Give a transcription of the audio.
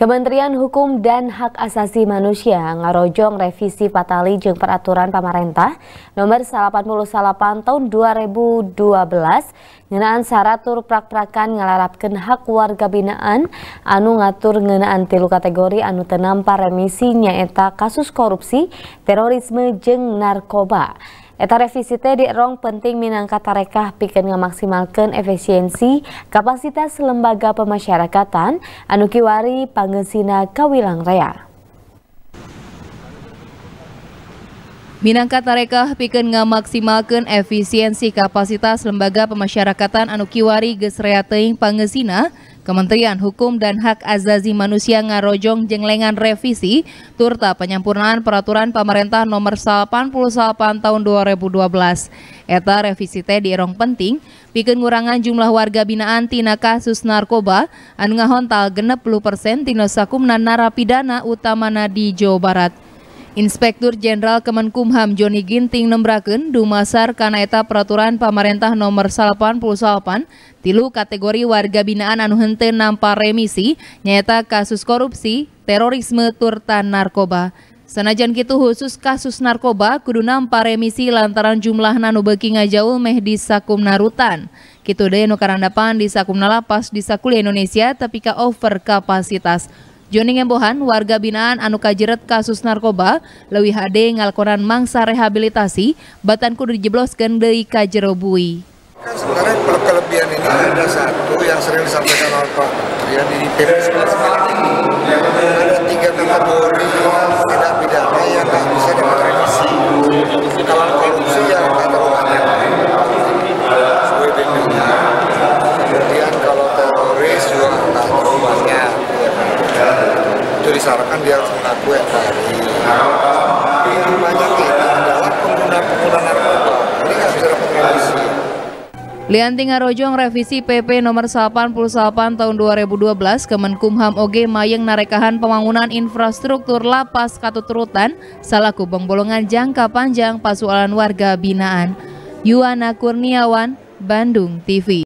Kementerian Hukum dan Hak Asasi Manusia ngarojong revisi patali jeng peraturan pemerintah nomor 88 tahun 2012 ngenaan syarat tur prak-prakan ngelarapkan hak warga binaan anu ngatur ngenaan tilu kategori anu tenampar remisi nyaeta kasus korupsi, terorisme jeng narkoba. Eta revisi teh di rong penting minangka tarekah pikir ngemaksimalkan efisiensi kapasitas lembaga pemasyarakatan Anukiwari kiwari pangesina kawilang raya. Minangka tarekah pikeun ngamaksimalkeun efisiensi kapasitas lembaga pemasyarakatan anu kiwari geus rea pangesina, Kementerian Hukum dan Hak Azazi Manusia ngarojong jenglengan revisi turta penyempurnaan peraturan pemerintah nomor 88 tahun 2012. Eta revisi teh dierong penting pikeun ngurangan jumlah warga binaan tina kasus narkoba anu ngahontal 60% tina sakumna narapidana utamana di Jawa Barat. Inspektur Jenderal Kemenkumham Joni Ginting nembraken dumasar karena eta peraturan pemerintah nomor 88 tilu kategori warga binaan anu henteu nampa remisi nyaeta kasus korupsi, terorisme turta narkoba. Senajan kitu khusus kasus narkoba kudu nampa remisi lantaran jumlah nanu beki ngajaul meh di sakumna rutan. Kitu deui nu karandapan di sakumna lapas di sakul Indonesia tapi ka over kapasitas. Joni Ngembohan, warga binaan anu kajiret kasus narkoba, lewi HD ngalkoran mangsa rehabilitasi, batanku dijebloskan dari kajero bui. Kan sebenarnya kelebihan ini ada satu yang sering disampaikan oleh Pak ya, di PP ini. disarankan dia harus mengakui NKRI. Yang banyak ini adalah pengguna-pengguna narkoba. Ini revisi PP nomor 88 tahun 2012 Kemenkumham OG Mayeng Narekahan Pembangunan Infrastruktur Lapas Katuturutan Salaku Bolongan Jangka Panjang Pasualan Warga Binaan Yuana Kurniawan, Bandung TV